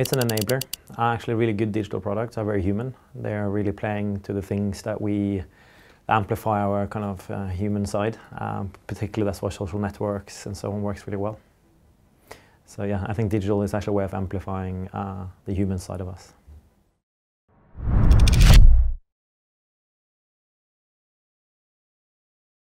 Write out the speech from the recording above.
It's an enabler. Actually, really good digital products are very human. They are really playing to the things that we amplify our kind of uh, human side. Um, particularly, that's why social networks and so on works really well. So yeah, I think digital is actually a way of amplifying uh, the human side of us.